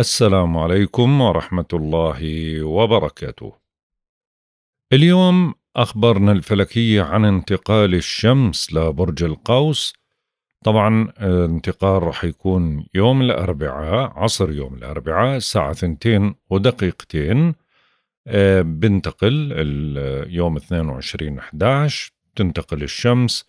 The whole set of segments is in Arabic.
السلام عليكم ورحمة الله وبركاته. اليوم أخبرنا الفلكية عن انتقال الشمس لبرج القوس. طبعا الانتقال آه، راح يكون يوم الأربعاء عصر يوم الأربعاء الساعة ثنتين ودقيقتين آه، بنتقل يوم 22 11 تنتقل الشمس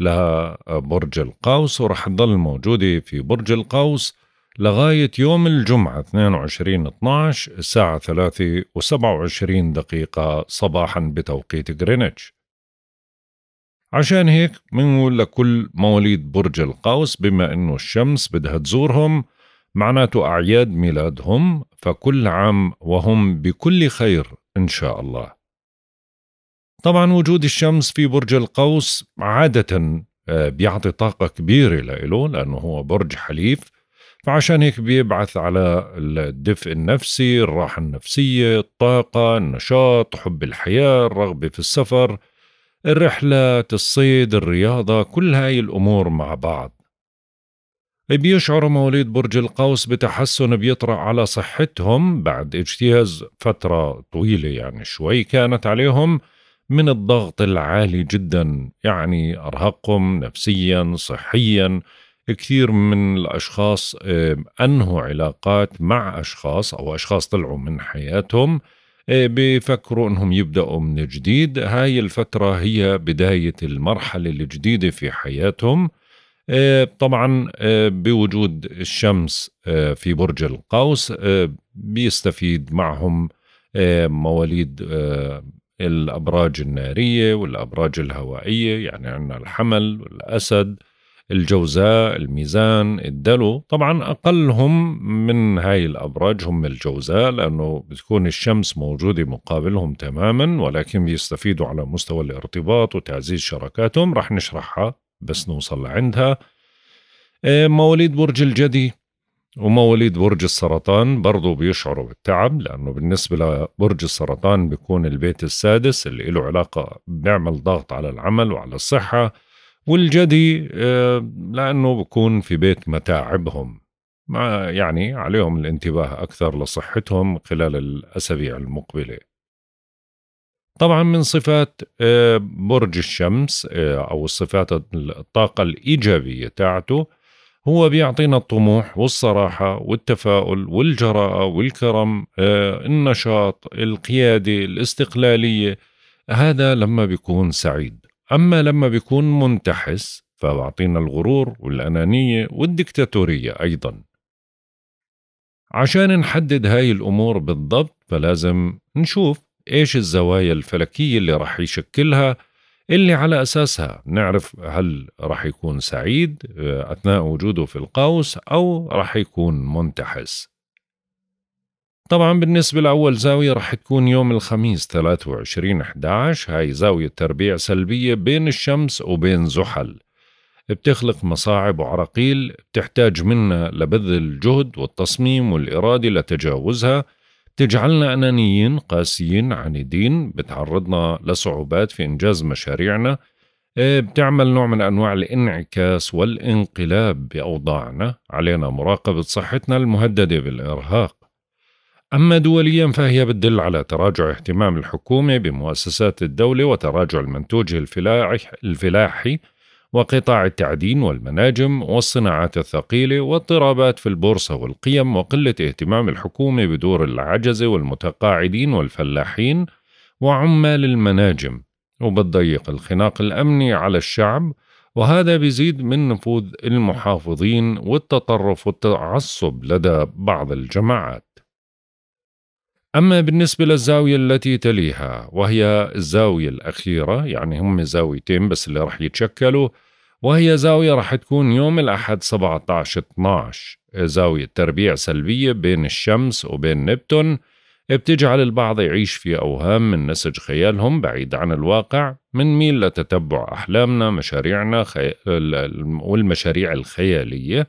لبرج القوس وراح تظل موجودة في برج القوس لغاية يوم الجمعة 22 12 الساعة 3 و27 دقيقة صباحا بتوقيت غرينتش عشان هيك بنقول لكل مواليد برج القوس بما انه الشمس بدها تزورهم معناته أعياد ميلادهم فكل عام وهم بكل خير إن شاء الله طبعا وجود الشمس في برج القوس عادة آه، بيعطي طاقة كبيرة لإله لأنه هو برج حليف فعشان هيك بيبعث على الدفء النفسي الراحة النفسية الطاقة النشاط حب الحياة الرغبة في السفر الرحلات الصيد الرياضة كل هاي الأمور مع بعض بيشعر مواليد برج القوس بتحسن بيطرأ على صحتهم بعد اجتياز فترة طويلة يعني شوي كانت عليهم من الضغط العالي جدا يعني أرهقهم نفسيا صحيا كثير من الاشخاص انهوا علاقات مع اشخاص او اشخاص طلعوا من حياتهم آه، بيفكروا انهم يبداوا من جديد هاي الفتره هي بدايه المرحله الجديده في حياتهم آه، طبعا آه، بوجود الشمس في برج القوس بيستفيد معهم مواليد الابراج الناريه والابراج الهوائيه يعني عندنا الحمل والاسد الجوزاء الميزان الدلو طبعا أقلهم من هاي الأبراج هم الجوزاء لأنه بتكون الشمس موجودة مقابلهم تماما ولكن بيستفيدوا على مستوى الارتباط وتعزيز شراكاتهم رح نشرحها بس نوصل لعندها آه، مواليد برج الجدي ومواليد برج السرطان برضو بيشعروا بالتعب لأنه بالنسبة لبرج السرطان بيكون البيت السادس اللي له علاقة بيعمل ضغط على العمل وعلى الصحة والجدي آه، لأنه بكون في بيت متاعبهم ما يعني عليهم الانتباه أكثر لصحتهم خلال الأسابيع المقبلة طبعا من صفات آه، برج الشمس آه، أو صفات الطاقة الإيجابية تاعته هو بيعطينا الطموح والصراحة والتفاؤل والجراءة والكرم النشاط القيادة الاستقلالية هذا لما بيكون سعيد أما لما بيكون منتحس فبعطينا الغرور والأنانية والديكتاتورية أيضا عشان نحدد هاي الأمور بالضبط فلازم نشوف إيش الزوايا الفلكية اللي رح يشكلها اللي على أساسها نعرف هل رح يكون سعيد آه، أثناء وجوده في القوس أو رح يكون منتحس طبعا بالنسبة لأول زاوية رح تكون يوم الخميس 23 11 هاي زاوية تربيع سلبية بين الشمس وبين زحل بتخلق مصاعب وعراقيل بتحتاج منا لبذل الجهد والتصميم والإرادة لتجاوزها تجعلنا أنانيين قاسيين عنيدين بتعرضنا لصعوبات في إنجاز مشاريعنا إيه، بتعمل نوع من أنواع الانعكاس والانقلاب بأوضاعنا علينا مراقبة صحتنا المهددة بالإرهاق أما دوليا فهي بتدل على تراجع اهتمام الحكومة بمؤسسات الدولة وتراجع المنتوج الفلاحي وقطاع التعدين والمناجم والصناعات الثقيلة واضطرابات في البورصة والقيم وقلة اهتمام الحكومة بدور العجزة والمتقاعدين والفلاحين وعمال المناجم وبتضيق الخناق الأمني على الشعب وهذا بيزيد من نفوذ المحافظين والتطرف والتعصب لدى بعض الجماعات أما بالنسبة للزاوية التي تليها وهي الزاوية الأخيرة يعني هم زاويتين بس اللي رح يتشكلوا وهي زاوية رح تكون يوم الأحد 17 12 زاوية تربيع سلبية بين الشمس وبين نبتون بتجعل البعض يعيش في أوهام من نسج خيالهم بعيد عن الواقع منميل لتتبع أحلامنا مشاريعنا خي... والمشاريع الخيالية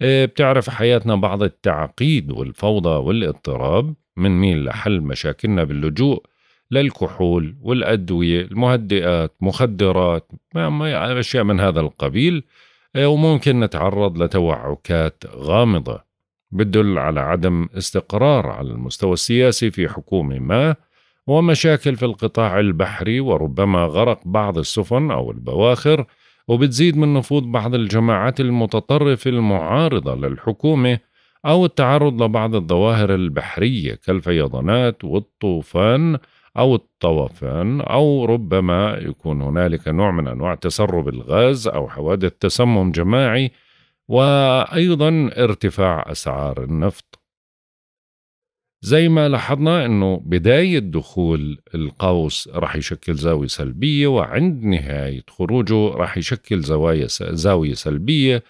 بتعرف حياتنا بعض التعقيد والفوضى والاضطراب من مين لحل مشاكلنا باللجوء للكحول والأدوية المهدئات مخدرات أشياء من هذا القبيل آه، وممكن نتعرض لتوعكات غامضة بتدل على عدم استقرار على المستوى السياسي في حكومة ما ومشاكل في القطاع البحري وربما غرق بعض السفن أو البواخر وبتزيد من نفوذ بعض الجماعات المتطرفة المعارضة للحكومة أو التعرض لبعض الظواهر البحرية كالفيضانات والطوفان أو الطوفان أو ربما يكون هنالك نوع من أنواع تسرب الغاز أو حوادث تسمم جماعي وأيضا ارتفاع أسعار النفط زي ما لاحظنا انه بداية دخول القوس رح يشكل زاوية سلبية وعند نهاية خروجه رح يشكل زوايا زاوية سلبية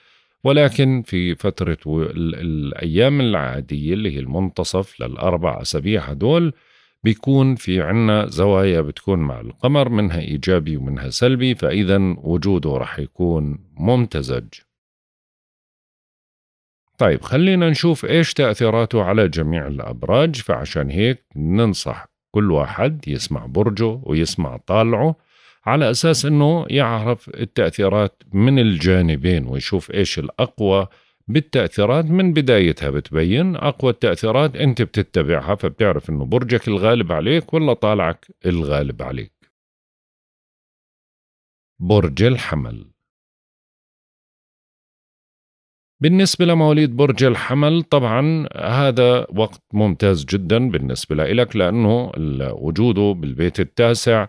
ولكن في فترة الأيام العادية اللي هي المنتصف للأربع أسابيع هدول بيكون في عنا زوايا بتكون مع القمر منها إيجابي ومنها سلبي فإذا وجوده رح يكون ممتزج طيب خلينا نشوف إيش تأثيراته على جميع الأبراج فعشان هيك ننصح كل واحد يسمع برجه ويسمع طالعه على أساس أنه يعرف التأثيرات من الجانبين ويشوف إيش الأقوى بالتأثيرات من بدايتها بتبين أقوى التأثيرات أنت بتتبعها فبتعرف أنه برجك الغالب عليك ولا طالعك الغالب عليك برج الحمل بالنسبة لمواليد برج الحمل طبعا هذا وقت ممتاز جدا بالنسبة لك لأنه وجوده بالبيت التاسع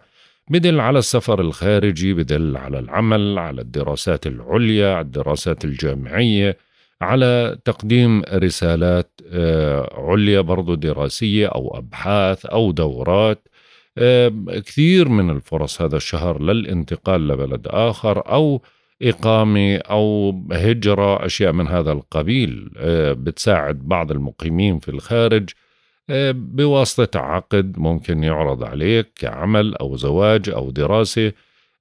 بدل على السفر الخارجي بدل على العمل على الدراسات العليا على الدراسات الجامعية على تقديم رسالات آه، عليا برضو دراسية أو أبحاث أو دورات كثير من الفرص هذا الشهر للانتقال لبلد آخر أو إقامة أو هجرة أشياء من هذا القبيل آه، بتساعد بعض المقيمين في الخارج آه، بواسطة عقد ممكن يعرض عليك كعمل أو زواج أو دراسة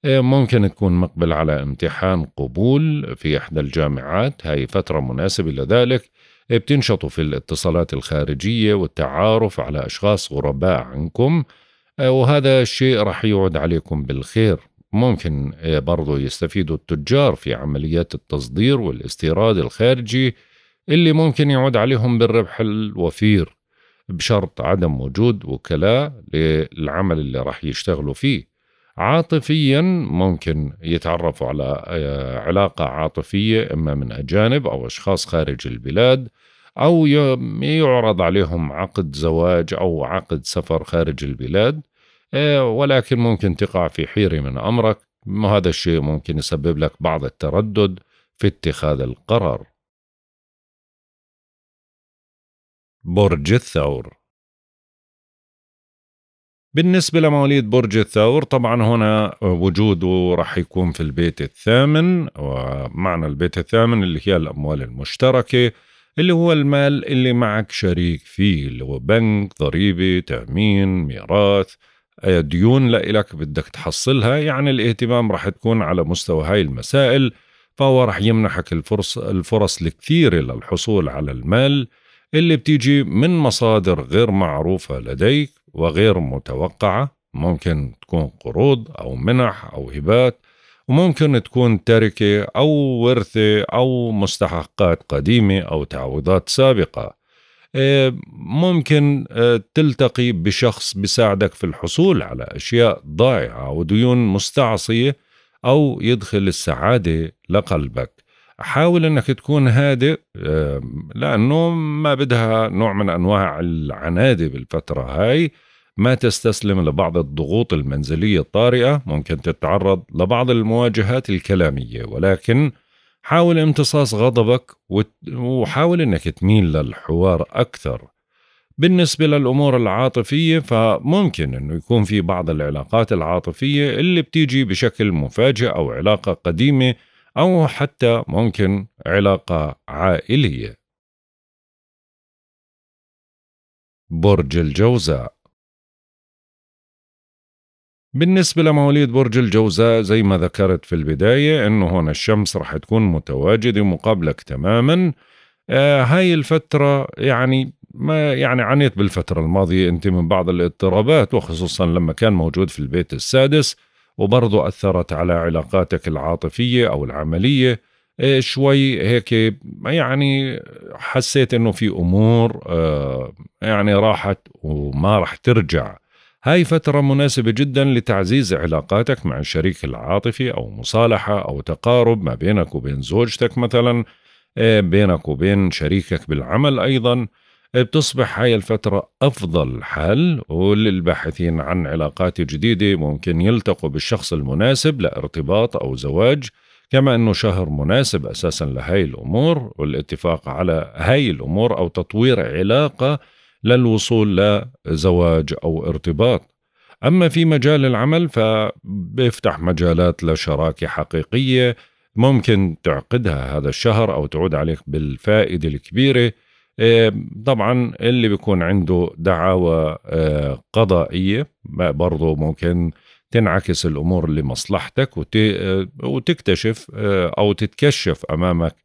آه، ممكن تكون مقبل على امتحان قبول في إحدى الجامعات هاي فترة مناسبة لذلك آه، بتنشطوا في الاتصالات الخارجية والتعارف على أشخاص غرباء عنكم وهذا الشيء رح يعود عليكم بالخير ممكن برضو يستفيدوا التجار في عمليات التصدير والاستيراد الخارجي اللي ممكن يعود عليهم بالربح الوفير بشرط عدم وجود وكلاء للعمل اللي راح يشتغلوا فيه عاطفيا ممكن يتعرفوا على آه، علاقة عاطفية إما من أجانب أو أشخاص خارج البلاد أو يعرض عليهم عقد زواج أو عقد سفر خارج البلاد آه، ولكن ممكن تقع في حيرة من أمرك وهذا الشيء ممكن يسبب لك بعض التردد في اتخاذ القرار برج الثور بالنسبة لمواليد برج الثور طبعا هنا وجوده راح يكون في البيت الثامن ومعنى البيت الثامن اللي هي الأموال المشتركة اللي هو المال اللي معك شريك فيه اللي هو بنك ضريبة تأمين ميراث ديون لإلك بدك تحصلها يعني الاهتمام راح تكون على مستوى هاي المسائل فهو راح يمنحك الفرص الفرص الكثيرة للحصول على المال اللي بتيجي من مصادر غير معروفة لديك وغير متوقعة ممكن تكون قروض أو منح أو هبات وممكن تكون تركة أو ورثة أو مستحقات قديمة أو تعويضات سابقة آه، ممكن آه، تلتقي بشخص بيساعدك في الحصول على أشياء ضائعة وديون مستعصية أو يدخل السعادة لقلبك حاول انك تكون هادئ لانه ما بدها نوع من انواع العناده بالفتره هاي ما تستسلم لبعض الضغوط المنزليه الطارئه ممكن تتعرض لبعض المواجهات الكلاميه ولكن حاول امتصاص غضبك وحاول انك تميل للحوار اكثر بالنسبة للأمور العاطفية فممكن أنه يكون في بعض العلاقات العاطفية اللي بتيجي بشكل مفاجئ أو علاقة قديمة أو حتى ممكن علاقة عائلية برج الجوزاء بالنسبة لمواليد برج الجوزاء زي ما ذكرت في البداية أنه هون الشمس رح تكون متواجدة مقابلك تماما آه هاي الفترة يعني ما يعني عانيت بالفترة الماضية أنت من بعض الاضطرابات وخصوصا لما كان موجود في البيت السادس وبرضه أثرت على علاقاتك العاطفية أو العملية إيه، شوي هيك يعني حسيت انه في امور آه، يعني راحت وما راح ترجع هاي فترة مناسبة جدا لتعزيز علاقاتك مع الشريك العاطفي أو مصالحة أو تقارب ما بينك وبين زوجتك مثلا إيه، بينك وبين شريكك بالعمل أيضا بتصبح هاي الفترة أفضل حل وللباحثين عن علاقات جديدة ممكن يلتقوا بالشخص المناسب لارتباط أو زواج كما أنه شهر مناسب أساسا لهاي الأمور والاتفاق على هاي الأمور أو تطوير علاقة للوصول لزواج أو ارتباط أما في مجال العمل فبيفتح مجالات لشراكة حقيقية ممكن تعقدها هذا الشهر أو تعود عليك بالفائدة الكبيرة آه، طبعا اللي بيكون عنده دعاوى آه، قضائية برضه ممكن تنعكس الأمور لمصلحتك آه، وتكتشف أو تتكشف أمامك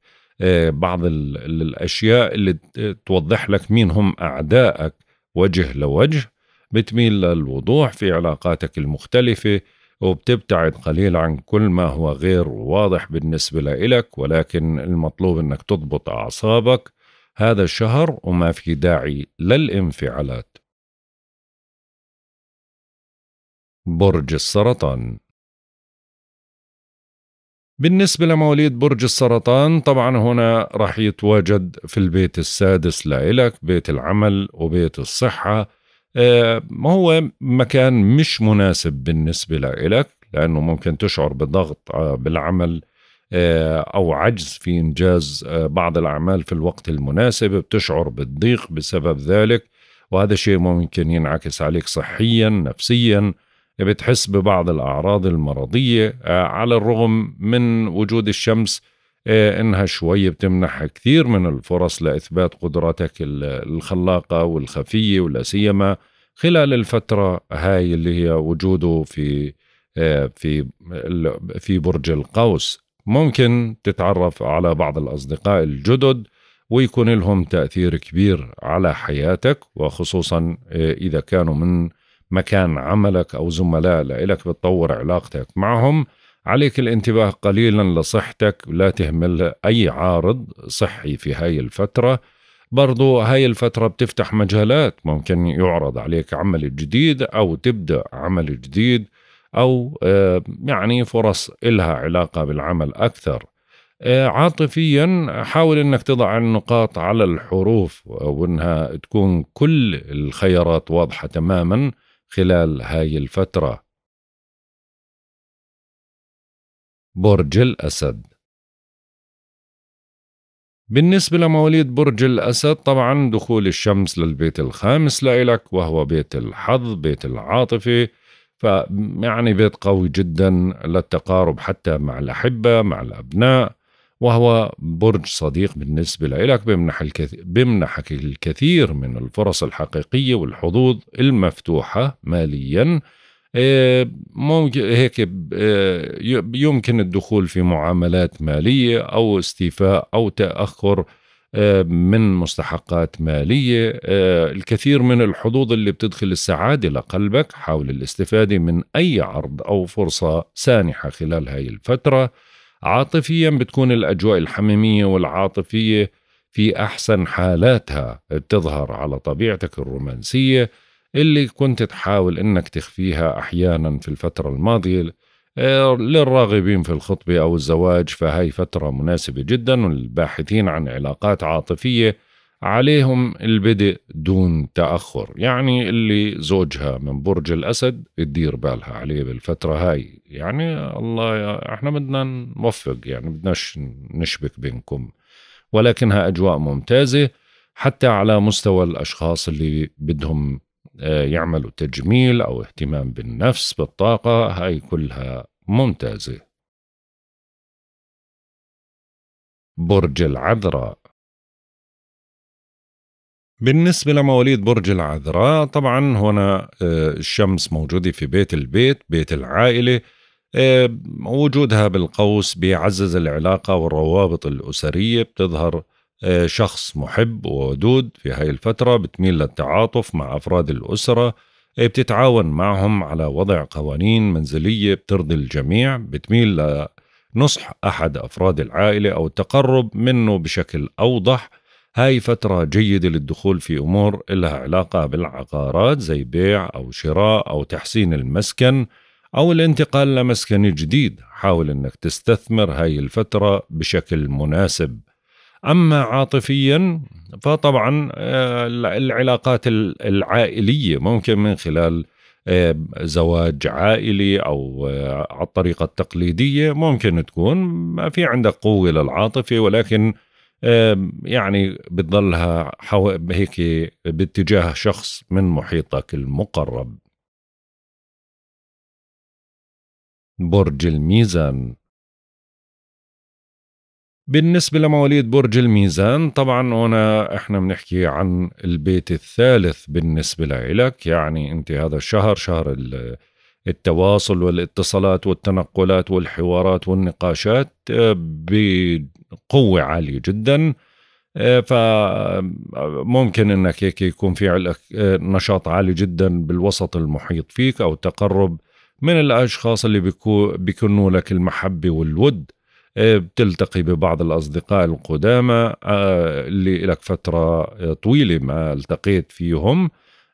بعض الأشياء اللي توضح لك مين هم أعدائك وجه لوجه بتميل للوضوح في علاقاتك المختلفة وبتبتعد قليل عن كل ما هو غير واضح بالنسبة لإلك ولكن المطلوب أنك تضبط أعصابك هذا الشهر وما في داعي للانفعالات برج السرطان بالنسبة لمواليد برج السرطان طبعا هنا راح يتواجد في البيت السادس لإلك بيت العمل وبيت الصحة آه، ما هو مكان مش مناسب بالنسبة لإلك لأنه ممكن تشعر بضغط آه، بالعمل آه، أو عجز في إنجاز آه، بعض الأعمال في الوقت المناسب بتشعر بالضيق بسبب ذلك وهذا شيء ممكن ينعكس عليك صحيا نفسيا بتحس ببعض الأعراض المرضية آه، على الرغم من وجود الشمس إنها شوي بتمنح كثير من الفرص لإثبات قدراتك الخلاقة والخفية ولا سيما خلال الفترة هاي اللي هي وجوده في في في برج القوس ممكن تتعرف على بعض الأصدقاء الجدد ويكون لهم تأثير كبير على حياتك وخصوصا آه، إذا كانوا من مكان عملك أو زملاء لإلك بتطور علاقتك معهم عليك الانتباه قليلا لصحتك لا تهمل أي عارض صحي في هاي الفترة برضو هاي الفترة بتفتح مجالات ممكن يعرض عليك عمل جديد أو تبدأ عمل جديد او آه، يعني فرص إلها علاقه بالعمل اكثر آه، عاطفيا حاول انك تضع النقاط على الحروف وانها تكون كل الخيارات واضحه تماما خلال هاي الفتره برج الاسد بالنسبة لمواليد برج الأسد طبعا دخول الشمس للبيت الخامس لإلك وهو بيت الحظ بيت العاطفة فيعني بيت قوي جدا للتقارب حتى مع الأحبة مع الأبناء وهو برج صديق بالنسبة لك بيمنح الكثير, بيمنحك الكثير من الفرص الحقيقية والحظوظ المفتوحة ماليا آه، ممكن هيك آه، يمكن الدخول في معاملات مالية أو استيفاء أو تأخر آه، من مستحقات مالية آه، الكثير من الحظوظ اللي بتدخل السعادة لقلبك حاول الاستفادة من أي عرض أو فرصة سانحة خلال هاي الفترة عاطفيا بتكون الأجواء الحميمية والعاطفية في أحسن حالاتها بتظهر على طبيعتك الرومانسية اللي كنت تحاول انك تخفيها احيانا في الفتره الماضيه للراغبين في الخطبة أو الزواج فهي فترة مناسبة جدا والباحثين عن علاقات عاطفية عليهم البدء دون تأخر يعني اللي زوجها من برج الأسد تدير بالها عليه بالفترة هاي يعني الله يا احنا بدنا نوفق يعني بدناش نشبك بينكم ولكنها أجواء ممتازة حتى على مستوى الأشخاص اللي بدهم آه، يعملوا تجميل أو اهتمام بالنفس بالطاقة هاي كلها ممتازة برج العذراء بالنسبة لمواليد برج العذراء طبعا هنا آه، الشمس موجودة في بيت البيت بيت العائلة آه، وجودها بالقوس بيعزز العلاقة والروابط الأسرية بتظهر آه، شخص محب وودود في هاي الفترة بتميل للتعاطف مع أفراد الأسرة آه، بتتعاون معهم على وضع قوانين منزلية بترضي الجميع بتميل لنصح أحد أفراد العائلة أو التقرب منه بشكل أوضح هاي فترة جيدة للدخول في أمور إلها علاقة بالعقارات زي بيع أو شراء أو تحسين المسكن أو الانتقال لمسكن جديد حاول أنك تستثمر هاي الفترة بشكل مناسب اما عاطفيا فطبعا آه، العلاقات العائليه ممكن من خلال آه، زواج عائلي او على آه، الطريقه التقليديه ممكن تكون ما في عندك قوه للعاطفه ولكن يعني بتضلها هيك باتجاه شخص من محيطك المقرب برج الميزان بالنسبة لمواليد برج الميزان طبعا هنا احنا بنحكي عن البيت الثالث بالنسبة لك يعني انت هذا الشهر شهر التواصل والاتصالات والتنقلات والحوارات والنقاشات آه، بقوة عالية جدا آه، فممكن انك هيك يكون في عندك آه، نشاط عالي جدا بالوسط المحيط فيك او تقرب من الاشخاص اللي بيكونوا لك المحبة والود آه، بتلتقي ببعض الأصدقاء القدامى آه، اللي لك فترة طويلة ما التقيت فيهم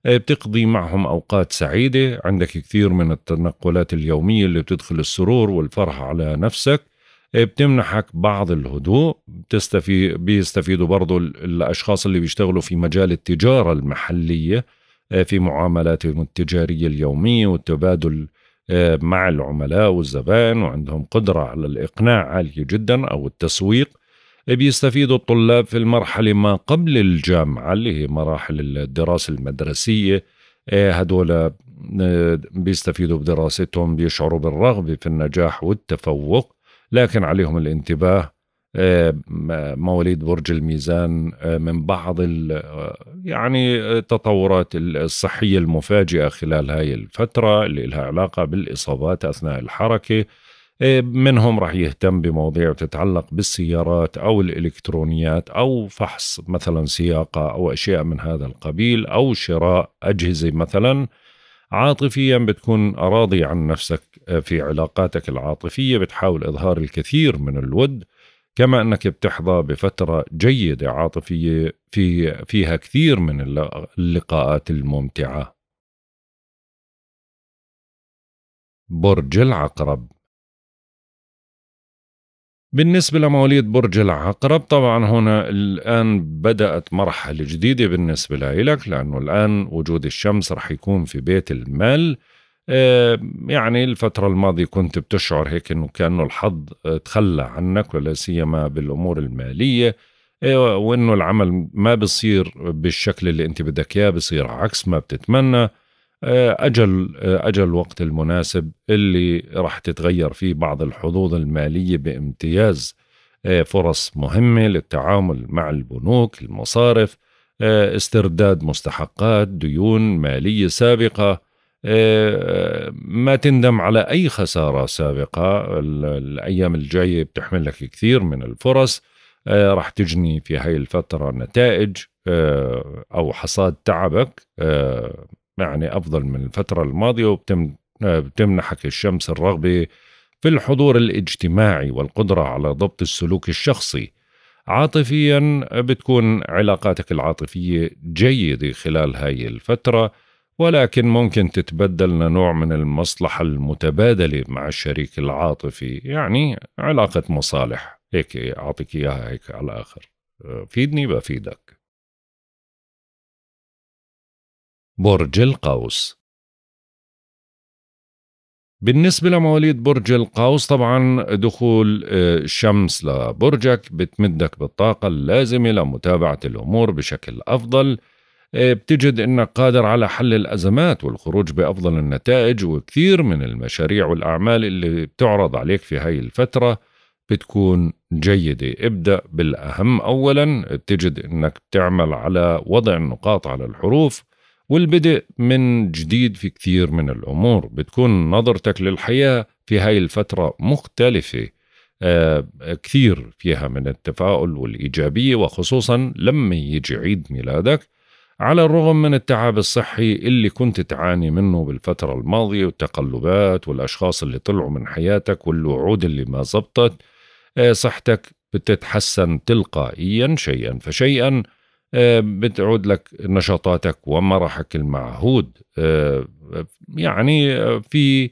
آه، بتقضي معهم أوقات سعيدة عندك كثير من التنقلات اليومية اللي بتدخل السرور والفرح على نفسك بتمنحك بعض الهدوء بتستفي... بيستفيدوا برضو الأشخاص اللي بيشتغلوا في مجال التجارة المحلية في معاملاتهم التجارية اليومية والتبادل آه، مع العملاء والزبائن وعندهم قدرة على الإقناع عالية جدا أو التسويق آه، بيستفيدوا الطلاب في المرحلة ما قبل الجامعة اللي هي مراحل الدراسة المدرسية آه، هدول بيستفيدوا بدراستهم بيشعروا بالرغبة في النجاح والتفوق لكن عليهم الانتباه آه، مواليد برج الميزان آه، من بعض آه، يعني التطورات الصحية المفاجئة خلال هاي الفترة اللي لها علاقة بالإصابات أثناء الحركة منهم راح يهتم بمواضيع تتعلق بالسيارات أو الإلكترونيات أو فحص مثلا سياقة أو أشياء من هذا القبيل أو شراء أجهزة مثلا عاطفيا بتكون راضي عن نفسك في علاقاتك العاطفية بتحاول إظهار الكثير من الود كما انك بتحظى بفتره جيده عاطفيه في فيها كثير من اللقاءات الممتعه برج العقرب بالنسبة لمواليد برج العقرب طبعا هنا الآن بدأت مرحلة جديدة بالنسبة لك لأنه الآن وجود الشمس رح يكون في بيت المال آه، يعني الفترة الماضية كنت بتشعر هيك انه كأنه الحظ آه، تخلى عنك ولا سيما بالامور المالية آه، وانه العمل ما بصير بالشكل اللي انت بدك اياه بصير عكس ما بتتمنى اجل اجل الوقت المناسب اللي راح تتغير فيه بعض الحظوظ المالية بامتياز فرص مهمة للتعامل مع البنوك المصارف استرداد مستحقات ديون مالية سابقة ما تندم على أي خسارة سابقة الأيام الجاية بتحمل لك كثير من الفرص آه، راح تجني في هاي الفترة نتائج آه، أو حصاد تعبك آه، يعني أفضل من الفترة الماضية وبتمنحك الشمس الرغبة في الحضور الاجتماعي والقدرة على ضبط السلوك الشخصي عاطفيا بتكون علاقاتك العاطفية جيدة خلال هاي الفترة ولكن ممكن تتبدل لنوع من المصلحة المتبادلة مع الشريك العاطفي يعني علاقة مصالح هيك أعطيك إياها هيك على الآخر آه، فيدني بفيدك برج القوس بالنسبة لمواليد برج القوس طبعا دخول آه، الشمس لبرجك بتمدك بالطاقة اللازمة لمتابعة الأمور بشكل أفضل إيه، بتجد انك قادر على حل الازمات والخروج بافضل النتائج وكثير من المشاريع والاعمال اللي بتعرض عليك في هاي الفتره بتكون جيدة ابدأ بالأهم أولا بتجد أنك تعمل على وضع النقاط على الحروف والبدء من جديد في كثير من الأمور بتكون نظرتك للحياة في هاي الفترة مختلفة آه، كثير فيها من التفاؤل والإيجابية وخصوصا لما يجي عيد ميلادك على الرغم من التعب الصحي اللي كنت تعاني منه بالفترة الماضية والتقلبات والأشخاص اللي طلعوا من حياتك والوعود اللي ما زبطت آه، صحتك بتتحسن تلقائيا شيئا فشيئا آه، بتعود لك نشاطاتك ومرحك المعهود آه، يعني في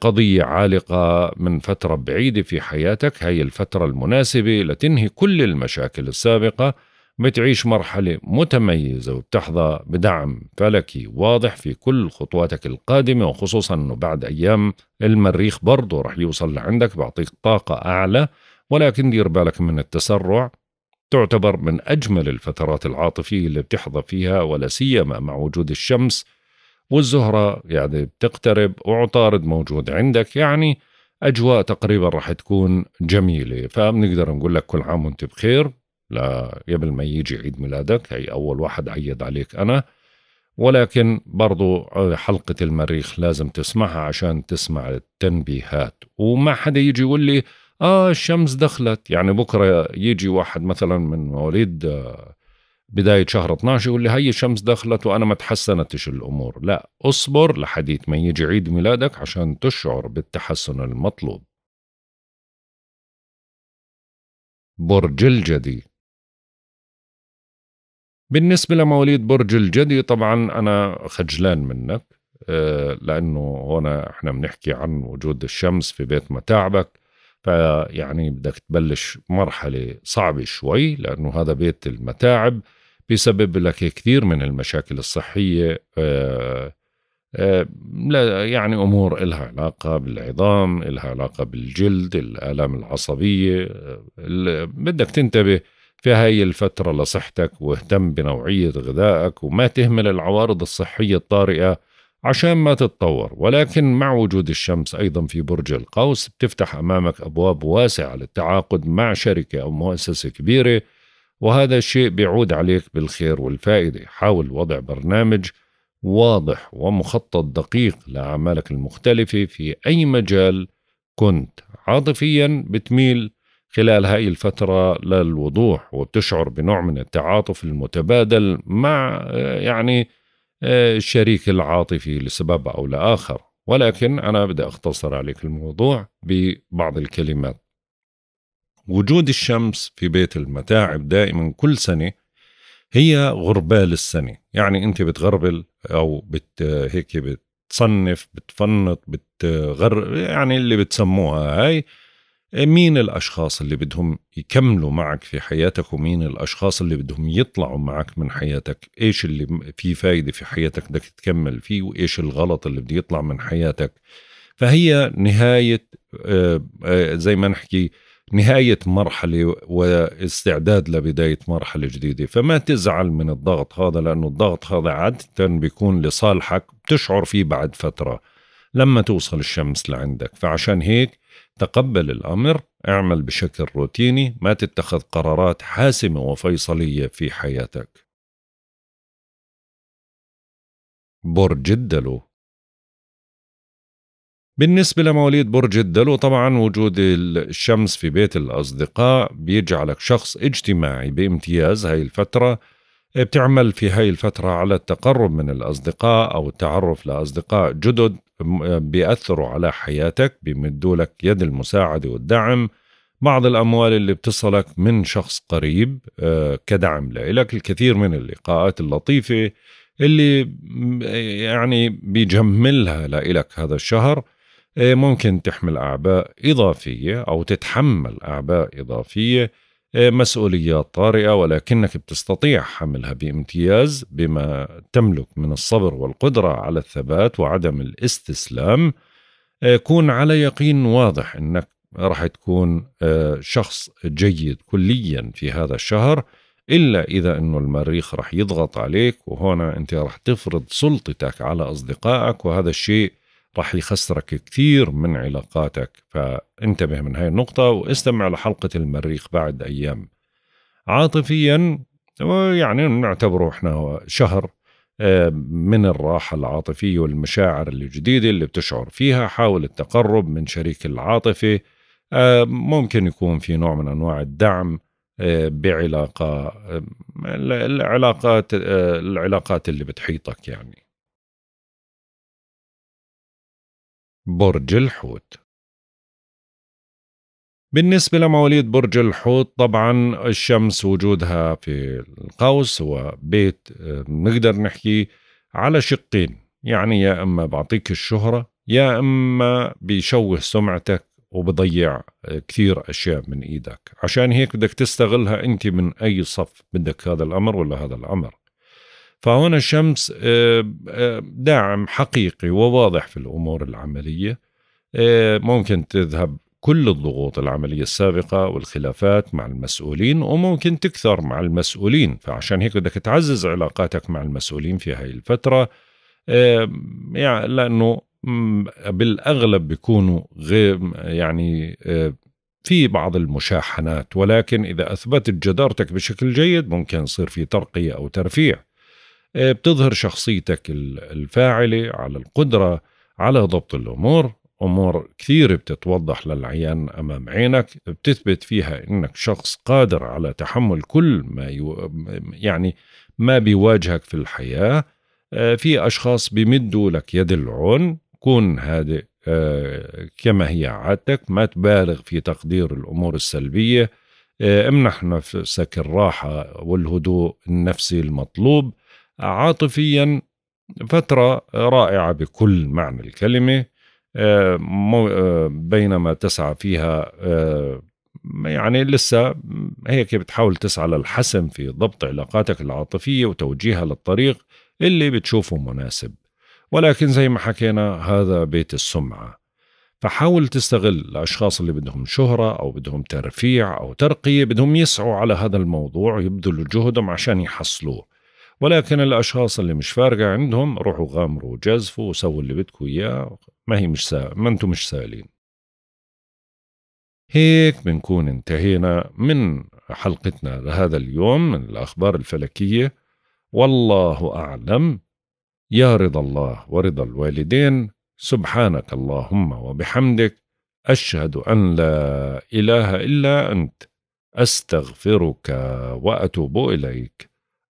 قضية عالقة من فترة بعيدة في حياتك هي الفترة المناسبة لتنهي كل المشاكل السابقة بتعيش مرحلة متميزة وبتحظى بدعم فلكي واضح في كل خطواتك القادمة وخصوصا انه بعد ايام المريخ برضه رح يوصل لعندك بيعطيك طاقة اعلى ولكن دير بالك من التسرع تعتبر من اجمل الفترات العاطفية اللي بتحظى فيها ولا سيما مع وجود الشمس والزهرة يعني بتقترب وعطارد موجود عندك يعني أجواء تقريبا رح تكون جميلة فبنقدر نقول لك كل عام وانت بخير قبل ما يجي عيد ميلادك هي أول واحد عيد عليك أنا ولكن برضو حلقة المريخ لازم تسمعها عشان تسمع التنبيهات وما حدا يجي يقول لي آه الشمس دخلت يعني بكرة يجي واحد مثلا من مواليد آه، بداية شهر 12 يقول لي هي الشمس دخلت وأنا ما تحسنتش الأمور لا أصبر لحديت ما يجي عيد ميلادك عشان تشعر بالتحسن المطلوب برج الجدي بالنسبة لمواليد برج الجدي طبعا أنا خجلان منك آه، لأنه هنا إحنا بنحكي عن وجود الشمس في بيت متاعبك فيعني بدك تبلش مرحلة صعبة شوي لأنه هذا بيت المتاعب بيسبب لك كثير من المشاكل الصحية آه، آه، لا يعني أمور إلها علاقة بالعظام إلها علاقة بالجلد الآلام العصبية بدك تنتبه في هاي الفترة لصحتك واهتم بنوعية غذائك وما تهمل العوارض الصحية الطارئة عشان ما تتطور ولكن مع وجود الشمس أيضا في برج القوس بتفتح أمامك أبواب واسعة للتعاقد مع شركة أو مؤسسة كبيرة وهذا الشيء بيعود عليك بالخير والفائدة حاول وضع برنامج واضح ومخطط دقيق لأعمالك المختلفة في أي مجال كنت عاطفيا بتميل خلال هاي الفترة للوضوح وبتشعر بنوع من التعاطف المتبادل مع آه، يعني آه، الشريك العاطفي لسبب أو لآخر ولكن أنا بدي أختصر عليك الموضوع ببعض الكلمات وجود الشمس في بيت المتاعب دائما كل سنة هي غربال السنة يعني أنت بتغربل أو بت هيك بتصنف بتفنط بتغر يعني اللي بتسموها هاي إيه، مين الاشخاص اللي بدهم يكملوا معك في حياتك ومين الاشخاص اللي بدهم يطلعوا معك من حياتك ايش اللي في فايده في حياتك بدك تكمل فيه وايش الغلط اللي بده يطلع من حياتك فهي نهايه إيه، إيه، زي ما نحكي نهاية مرحلة واستعداد لبداية مرحلة جديدة فما تزعل من الضغط هذا لأنه الضغط هذا عادة بيكون لصالحك بتشعر فيه بعد فترة لما توصل الشمس لعندك فعشان هيك تقبل الأمر اعمل بشكل روتيني ما تتخذ قرارات حاسمة وفيصلية في حياتك برج الدلو بالنسبة لمواليد برج الدلو طبعا وجود الشمس في بيت الأصدقاء بيجعلك شخص اجتماعي بامتياز هاي الفترة بتعمل في هاي الفترة على التقرب من الأصدقاء أو التعرف لأصدقاء جدد آه، بيأثروا على حياتك بيمدوا لك يد المساعدة والدعم بعض الأموال اللي بتصلك من شخص قريب آه، كدعم لإلك الكثير من اللقاءات اللطيفة اللي يعني بيجملها لإلك هذا الشهر آه، ممكن تحمل أعباء إضافية أو تتحمل أعباء إضافية آه، مسؤوليات طارئة ولكنك بتستطيع حملها بامتياز بما تملك من الصبر والقدرة على الثبات وعدم الاستسلام آه، كون على يقين واضح أنك راح تكون آه، شخص جيد كليا في هذا الشهر إلا إذا أنه المريخ راح يضغط عليك وهنا أنت راح تفرض سلطتك على أصدقائك وهذا الشيء راح يخسرك كثير من علاقاتك فانتبه من هاي النقطة واستمع لحلقة المريخ بعد أيام عاطفيا يعني نعتبره احنا شهر آه، من الراحة العاطفية والمشاعر الجديدة اللي بتشعر فيها حاول التقرب من شريك العاطفة آه، ممكن يكون في نوع من أنواع الدعم آه، بعلاقة العلاقات العلاقات اللي بتحيطك يعني برج الحوت بالنسبة لمواليد برج الحوت طبعا الشمس وجودها في القوس هو بيت بنقدر آه، نحكي على شقين يعني يا إما بعطيك الشهرة يا إما بيشوه سمعتك وبضيع آه، كثير أشياء من إيدك عشان هيك بدك تستغلها أنت من أي صف بدك هذا الأمر ولا هذا الأمر فهنا الشمس آه، آه، داعم حقيقي وواضح في الامور العمليه آه، ممكن تذهب كل الضغوط العمليه السابقه والخلافات مع المسؤولين وممكن تكثر مع المسؤولين فعشان هيك بدك تعزز علاقاتك مع المسؤولين في هاي الفتره يعني لانه بالاغلب بيكونوا غير يعني في بعض المشاحنات ولكن اذا اثبتت جدارتك بشكل جيد ممكن يصير في ترقيه او ترفيع آه، بتظهر شخصيتك الفاعلة على القدرة على ضبط الأمور أمور كثيرة بتتوضح للعيان أمام عينك بتثبت فيها إنك شخص قادر على تحمل كل ما يو يعني ما بيواجهك في الحياة آه، في أشخاص بمدوا لك يد العون كن هادئ آه، كما هي عادتك ما تبالغ في تقدير الأمور السلبية امنح نفسك الراحة والهدوء النفسي المطلوب عاطفيا فترة رائعة بكل معنى الكلمة آه، آه، بينما تسعى فيها آه، يعني لسه هيك بتحاول تسعى للحسم في ضبط علاقاتك العاطفية وتوجيهها للطريق اللي بتشوفه مناسب ولكن زي ما حكينا هذا بيت السمعة فحاول تستغل الأشخاص اللي بدهم شهرة أو بدهم ترفيع أو ترقية بدهم يسعوا على هذا الموضوع ويبذلوا جهدهم عشان يحصلوه ولكن الاشخاص اللي مش فارقه عندهم روحوا غامروا وجزفوا وسووا اللي بدكم اياه ما هي مش سا... ما انتم مش سائلين هيك بنكون انتهينا من حلقتنا لهذا اليوم من الاخبار الفلكيه والله اعلم يا رضا الله ورضا الوالدين سبحانك اللهم وبحمدك اشهد ان لا اله الا انت استغفرك واتوب اليك